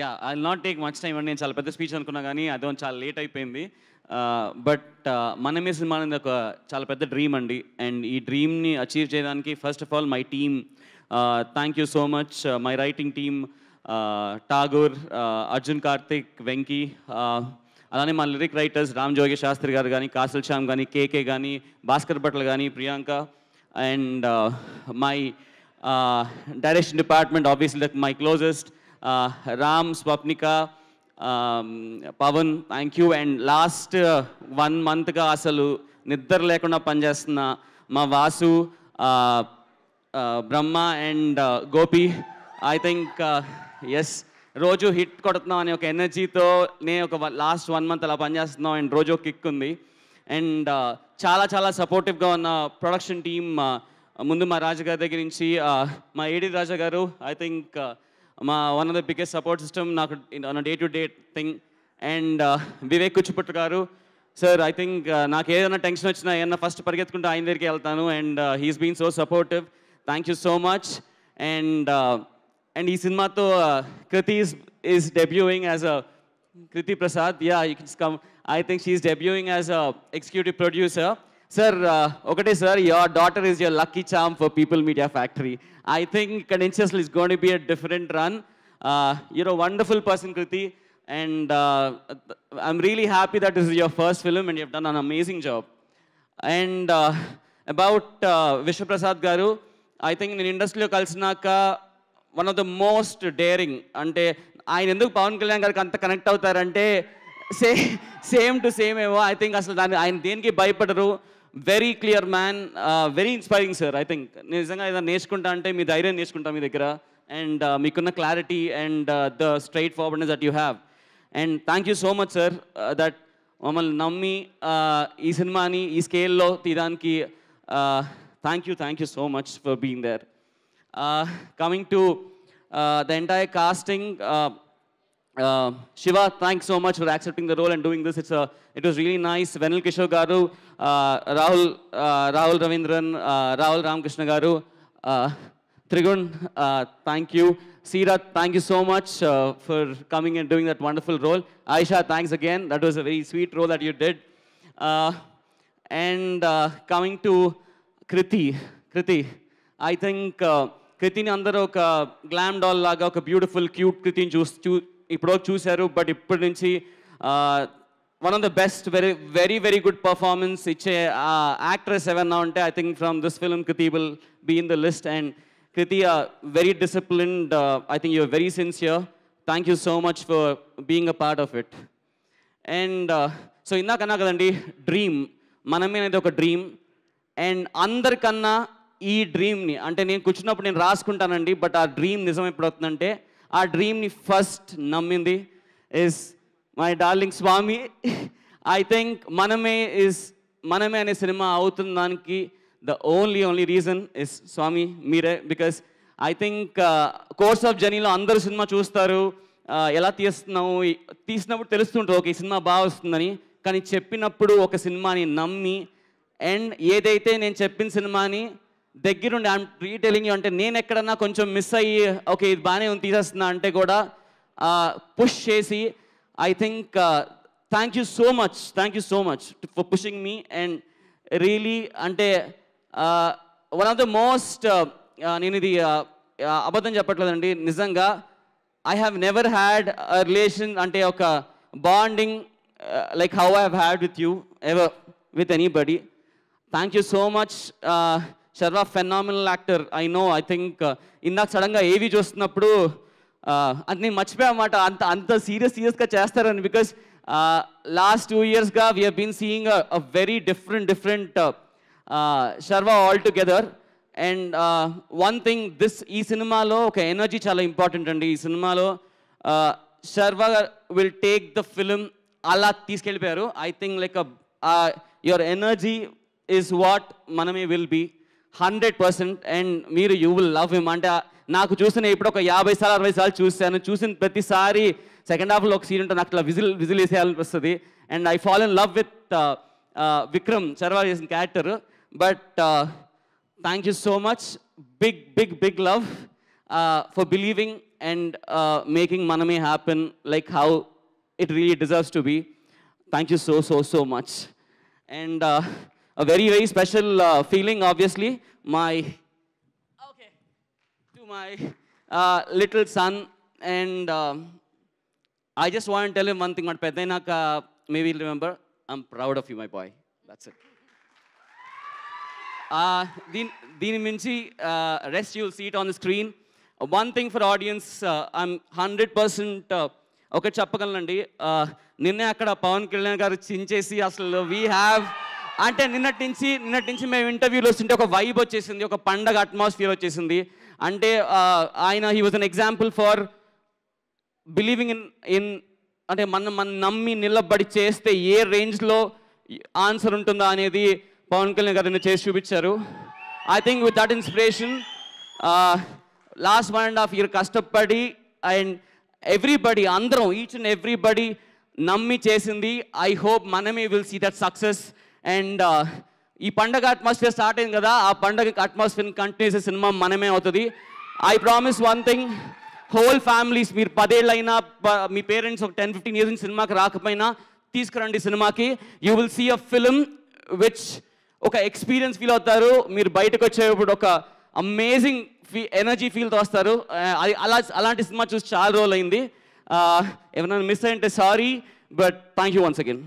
Yeah I not take much time అండి నేను చాలా పెద్ద స్పీచ్ అనుకున్నా కానీ అదే చాలా లేట్ అయిపోయింది but uh, uh, Manamey cinema అనేది ఒక చాలా పెద్ద డ్రీమ్ అండి అండ్ ఈ డ్రీమ్ని అచీవ్ చేయడానికి first of all my team thank you so much my writing team Tagore Arjun Karthik Venky అలానే మా లిరిక్ రైటర్స్ రామ్ జోగి శాస్త్రి గారు కానీ కాసల్ శ్యామ్ కానీ కేకే కానీ భాస్కర్ భట్ల కానీ Priyanka and my direction department obviously my closest Ram Swapnika Pavan thank you and last one మంత్గా అసలు నిద్ర లేకుండా పనిచేస్తున్న మా Vasu Brahma and uh, Gopi I think ఎస్ రోజు హిట్ కొడుతున్నాం అనే ఒక ఎనర్జీతో నేను ఒక లాస్ట్ వన్ మంత్ అలా పనిచేస్తున్నాం అండ్ రోజు కిక్ ఉంది అండ్ uh, చాలా చాలా సపోర్టివ్గా ఉన్న ప్రొడక్షన్ టీమ్ uh, ముందు మా రాజు గారి దగ్గర నుంచి మా AD Raja garu I think మా one of the biggest support system నాకు day to day thing and Vivek Kuchibhotla garu sir I think నాకు ఏదైనా టెన్షన్ వచ్చినా ఏదైనా ఫస్ట్ పరిగెత్తుకుంటూ ఆయన దగ్గరికి వెళ్తాను and he's been so supportive thank you so much and and ఈ సినిమాతో uh, Kriti is is debuting as a Kriti Prasad yeah you come I think she's debuting as a executive producer sir uh, ఒకటే sir your daughter is your lucky charm for people media factory I think ఇక్కడ నుంచి అసలు is gonna a different run your wonderful person Kriti and I'm really happy that is your first film and you done an amazing job and about Vishwaprasad garu I think నేను ఇండస్ట్రీలో కలిసినాక one of the most daring అంటే ఆయన ఎందుకు పవన్ కళ్యాణ్ గారికి అంత connect అవుతారంటే same same to same ఏమో ఐ థింక్ అసలు దాన్ని ఆయన దేనికి భయపడరు very clear man very inspiring sir I think నిజంగా ఏదైనా నేర్చుకుంటా అంటే మీ ధైర్యం నేర్చుకుంటా మీ దగ్గర అండ్ uh, మీకున్న clarity and the straight forwardness that you have and thank you so much sir that మమ్మల్ని నమ్మి uh, ఈ సినిమాని ఈ స్కేల్లో తీయడానికి thank you thank you so much for being there coming to the entire casting Uh, Shiva, thanks so much for accepting the role and doing this. It's a, it was really nice. Venil Kishore Garu, uh, Rahul, uh, Rahul Ravindran, uh, Rahul Ramkrishna Garu, uh, Trigun, uh, thank you. Sira, thank you so much uh, for coming and doing that wonderful role. Aisha, thanks again. That was a very sweet role that you did. Uh, and uh, coming to Kriti, Kriti, I think Kriti అందరూ ఒక glam doll లాగా beautiful cute Kriti కృతిని చూస్ ఇప్పుడు చూశారు but ఇప్పటి నుంచి one of the best very very very good performance ఇచ్చే actress ఏమన్నా ఉంటే I think from this film Kriti will be in the list and Kriti very disciplined I think you very sincere thank you so much for being a part of it and so ఇందాకన్నా కదండి dream మనమే అనేది ఒక dream and అందరికన్నా ఈ డ్రీమ్ని అంటే నేను కూర్చున్నప్పుడు నేను రాసుకుంటానండి బట్ ఆ డ్రీమ్ నిజం ఎప్పుడు అవుతుందంటే ఆ డ్రీమ్ని ఫస్ట్ నమ్మింది is my darling Swamy I think Manamey is Manamey అనే సినిమా అవుతున్న దానికి the only only reason is Swamy మీరే because I think course of జర్నీలో అందరూ సినిమా చూస్తారు ఎలా తీస్తున్నావు తీసినప్పుడు తెలుస్తుంటుంది ఓకే ఈ సినిమా బాగా వస్తుందని కానీ చెప్పినప్పుడు ఒక సినిమాని నమ్మి అండ్ ఏదైతే నేను చెప్పిన సినిమాని దగ్గరుండి ఐమ్ రీటెలింగ్ అంటే నేను ఎక్కడన్నా కొంచెం మిస్ అయ్యి ఓకే ఇది బాగానే ఉంది తీసేస్తున్నా అంటే కూడా పుష్ చేసి I think thank you so much thank you so much for pushing me and really అంటే వన్ ఆఫ్ ద మోస్ట్ నేను ఇది అబద్ధం చెప్పట్లేదండి నిజంగా I have never had relation అంటే ఒక bonding like how I have had with you ever with anybody thank you so much Sharwa phenomenal actor I know I think ఇందాక సడన్గా ఏవి చూస్తున్నప్పుడు uh, అది నేను మర్చిపోయామాట అంత అంత సీరియస్ సీరియస్గా చేస్తారని బికాస్ లాస్ట్ టూ ఇయర్స్గా we been seeing a very different different Sharwa all together and one thing this ఈ సినిమాలో ఒక ఎనర్జీ చాలా ఇంపార్టెంట్ అండి ఈ సినిమాలో Sharwa will take the film అలా తీసుకెళ్ళిపోయారు I think like your energy is what Manamey will be hundred percent and మీరు యూ విల్ లవ్ హిమ్ అంటే నాకు చూసిన ఇప్పుడు ఒక యాభై సార్లు అరవై సార్లు చూశాను చూసిన ప్రతిసారి సెకండ్ హాఫ్లో ఒక సీన్ ఉంటే నాకు అట్లా విజిల్ విజిల్ వేసేయాలనిపిస్తుంది and I fall in love with Vikram చర్వాల్ చేసిన character but thank you so much big big big love for believing and making Manamey happen like how it really deserves to be thank you so so so much and a very, very special uh, feeling, obviously. My, okay, to my uh, little son. And um, I just want to tell him one thing, but Pedenaka, maybe he'll remember, I'm proud of you, my boy. That's it. దీని దీని మించి rest you'll see it on the screen one thing for audience I'm hundred percent ఒకటి చెప్పగలనండి నిన్నే అక్కడ పవన్ కళ్యాణ్ గారు చించేసి అసలు we have అంటే నిన్నటి నుంచి నిన్నటి నుంచి మేము ఇంటర్వ్యూలు వస్తుంటే ఒక వైబ్ వచ్చేసింది ఒక పండగ అట్మాస్ఫియర్ వచ్చేసింది అంటే ఆయన he was an example for believing in in అంటే మనం మన నమ్మి నిలబడి చేస్తే ఏ రేంజ్లో ఆన్సర్ ఉంటుందా అనేది పవన్ కళ్యాణ్ గారు నిన్న చేసి చూపించారు I think with that inspiration last one and half year కష్టపడి అండ్ ఎవ్రీబడి అందరం ఈచ్ అండ్ ఎవ్రీబడి నమ్మి చేసింది I hope Manamey will see that success and uh, ఈ పండగ అట్మాస్ఫియర్ స్టార్ట్ అయింది కదా ఆ పండగ అట్మాస్ఫియర్ చేసే సినిమా మనమే అవుతుంది I promise one thing whole families మీరు పదేళ్ళైనా మీ పేరెంట్స్ ఒక టెన్ ఫిఫ్టీన్ ఇయర్స్ సినిమాకి రాకపోయినా తీసుకురండి సినిమాకి you will see a film which ఒక ఎక్స్పీరియన్స్ ఫీల్ అవుతారు మీరు బయటకు వచ్చేటప్పుడు ఒక అమేజింగ్ ఫీ ఎనర్జీ ఫీల్తో వస్తారు uh, అది అలా అలాంటి సినిమా చూసి చాలా రోజులు అయింది ఎవరైనా మిస్ అయ్యంటే sorry but thank you once again